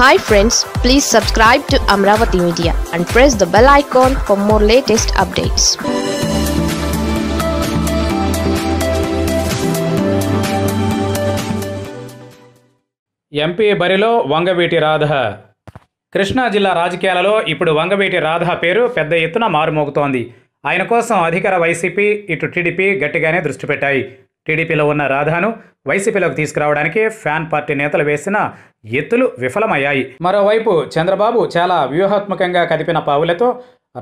hi friends please subscribe to Amaravati media and press the bell icon for more latest updates MP బరిలో వంగవీటి రాధ కృష్ణా జిల్లా రాజకీయాలలో ఇప్పుడు వంగవీటి రాధ పేరు పెద్ద ఎత్తున మారుమోగుతోంది ఆయన కోసం అధికార వైసీపీ ఇటు టీడీపీ గట్టిగానే దృష్టి పెట్టాయి టీడీపీలో ఉన్న రాధాను వైసీపీలోకి తీసుకురావడానికి ఫ్యాన్ పార్టీ నేతలు వేసిన ఎత్తులు విఫలమయ్యాయి మరోవైపు చంద్రబాబు చాలా వ్యూహాత్మకంగా కదిపిన పావులతో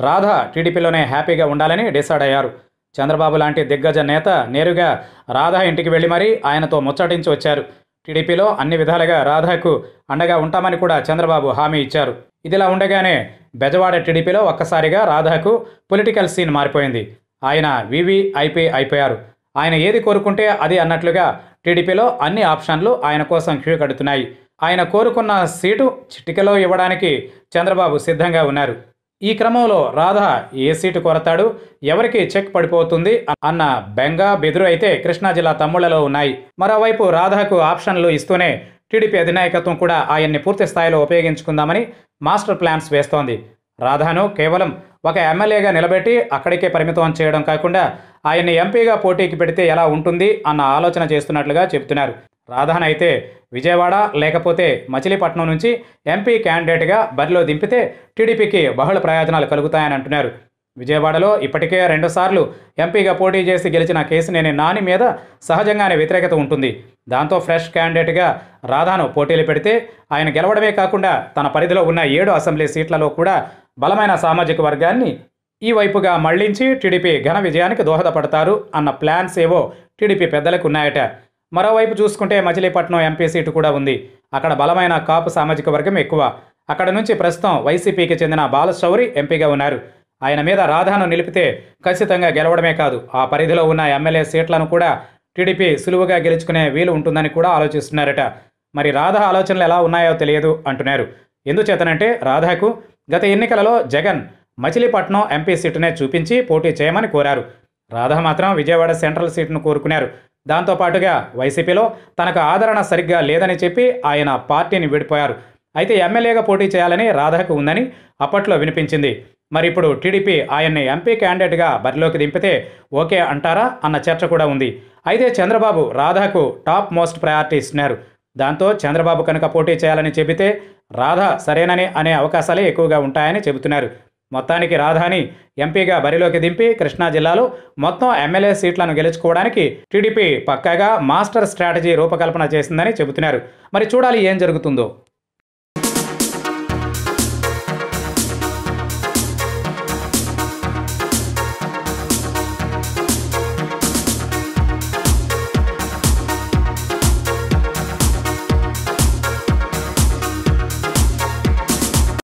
రాధ టీడీపీలోనే హ్యాపీగా ఉండాలని డిసైడ్ అయ్యారు చంద్రబాబు లాంటి దిగ్గజ నేత నేరుగా రాధా ఇంటికి వెళ్ళి మరీ ఆయనతో ముచ్చటించి వచ్చారు టీడీపీలో అన్ని విధాలుగా రాధాకు అండగా ఉంటామని కూడా చంద్రబాబు హామీ ఇచ్చారు ఇదిలా ఉండగానే బెజవాడ టీడీపీలో ఒక్కసారిగా రాధాకు పొలిటికల్ సీన్ మారిపోయింది ఆయన వివిఐపీ అయిపోయారు ఆయన ఏది కోరుకుంటే అది అన్నట్లుగా టీడీపీలో అన్ని ఆప్షన్లు ఆయన కోసం క్యూ కడుతున్నాయి ఆయన కోరుకున్న సీటు చిటికలో ఇవ్వడానికి చంద్రబాబు సిద్ధంగా ఉన్నారు ఈ క్రమంలో రాధా ఏ సీటు కొరతాడు ఎవరికి చెక్ పడిపోతుంది అన్న బెంగా బెదురు అయితే కృష్ణా జిల్లా తమ్ముళ్లలో ఉన్నాయి మరోవైపు రాధాకు ఆప్షన్లు ఇస్తూనే టీడీపీ అధినాయకత్వం కూడా ఆయన్ని పూర్తి స్థాయిలో ఉపయోగించుకుందామని మాస్టర్ ప్లాన్స్ వేస్తోంది రాధాను కేవలం ఒక ఎమ్మెల్యేగా నిలబెట్టి అక్కడికే పరిమితం చేయడం కాకుండా ఆయన్ని ఎంపీగా పోటీకి పెడితే ఎలా ఉంటుంది అన్న ఆలోచన చేస్తున్నట్లుగా చెబుతున్నారు రాధాన్ అయితే విజయవాడ లేకపోతే మచిలీపట్నం నుంచి ఎంపీ క్యాండిడేట్గా బరిలో దింపితే టీడీపీకి బహుళ ప్రయోజనాలు కలుగుతాయని అంటున్నారు విజయవాడలో ఇప్పటికే రెండుసార్లు ఎంపీగా పోటీ చేసి గెలిచిన కేసినేని నాని మీద సహజంగానే వ్యతిరేకత ఉంటుంది దాంతో ఫ్రెష్ క్యాండిడేట్గా రాధాను పోటీలు పెడితే ఆయన గెలవడమే కాకుండా తన పరిధిలో ఉన్న ఏడు అసెంబ్లీ సీట్లలో కూడా బలమైన సామాజిక వర్గాన్ని ఈ వైపుగా మళ్లించి టీడీపీ ఘన విజయానికి దోహదపడతారు అన్న ప్లాన్స్ ఏవో టీడీపీ పెద్దలకు ఉన్నాయట మరోవైపు చూసుకుంటే మచిలీపట్నం ఎంపీ సీటు కూడా ఉంది అక్కడ బలమైన కాపు సామాజిక వర్గం ఎక్కువ అక్కడ నుంచి ప్రస్తుతం వైసీపీకి చెందిన బాలశౌరి ఎంపీగా ఉన్నారు ఆయన మీద రాధాను నిలిపితే ఖచ్చితంగా గెలవడమే కాదు ఆ పరిధిలో ఉన్న ఎమ్మెల్యే సీట్లను కూడా టీడీపీ సులువుగా గెలుచుకునే వీలు ఉంటుందని కూడా ఆలోచిస్తున్నారట మరి రాధ ఆలోచనలు ఎలా ఉన్నాయో తెలియదు అంటున్నారు ఎందుచేతనంటే రాధాకు గత ఎన్నికలలో జగన్ మచిలీపట్నం ఎంపీ సీటునే చూపించి పోటీ చేయమని కోరారు రాధ మాత్రం విజయవాడ సెంట్రల్ సీటును కోరుకున్నారు దాంతోపాటుగా వైసీపీలో తనకు ఆదరణ సరిగ్గా లేదని చెప్పి ఆయన పార్టీని విడిపోయారు అయితే ఎమ్మెల్యేగా పోటీ చేయాలని రాధకు ఉందని అప్పట్లో వినిపించింది మరి ఇప్పుడు టీడీపీ ఆయన్ని ఎంపీ క్యాండిడేట్గా బరిలోకి దింపితే ఓకే అంటారా అన్న చర్చ కూడా ఉంది అయితే చంద్రబాబు రాధాకు టాప్ మోస్ట్ ప్రయారిటీ ఇస్తున్నారు దాంతో చంద్రబాబు కనుక పోటీ చేయాలని చెబితే రాధ సరేనని అనే అవకాశాలే ఎక్కువగా ఉంటాయని చెబుతున్నారు మొత్తానికి రాధాని ఎంపీగా బరిలోకి దింపి కృష్ణా జిల్లాలో మొత్తం ఎమ్మెల్యే సీట్లను గెలుచుకోవడానికి టీడీపీ పక్కాగా మాస్టర్ స్ట్రాటజీ రూపకల్పన చేసిందని చెబుతున్నారు మరి చూడాలి ఏం జరుగుతుందో